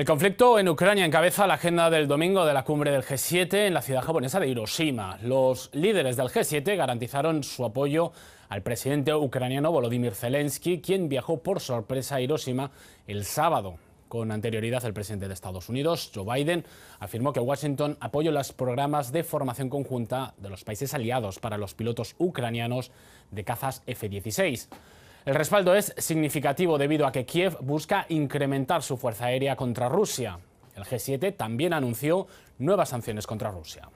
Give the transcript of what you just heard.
El conflicto en Ucrania encabeza la agenda del domingo de la cumbre del G7 en la ciudad japonesa de Hiroshima. Los líderes del G7 garantizaron su apoyo al presidente ucraniano Volodymyr Zelensky, quien viajó por sorpresa a Hiroshima el sábado. Con anterioridad, el presidente de Estados Unidos, Joe Biden, afirmó que Washington apoyó los programas de formación conjunta de los países aliados para los pilotos ucranianos de cazas F-16. El respaldo es significativo debido a que Kiev busca incrementar su fuerza aérea contra Rusia. El G7 también anunció nuevas sanciones contra Rusia.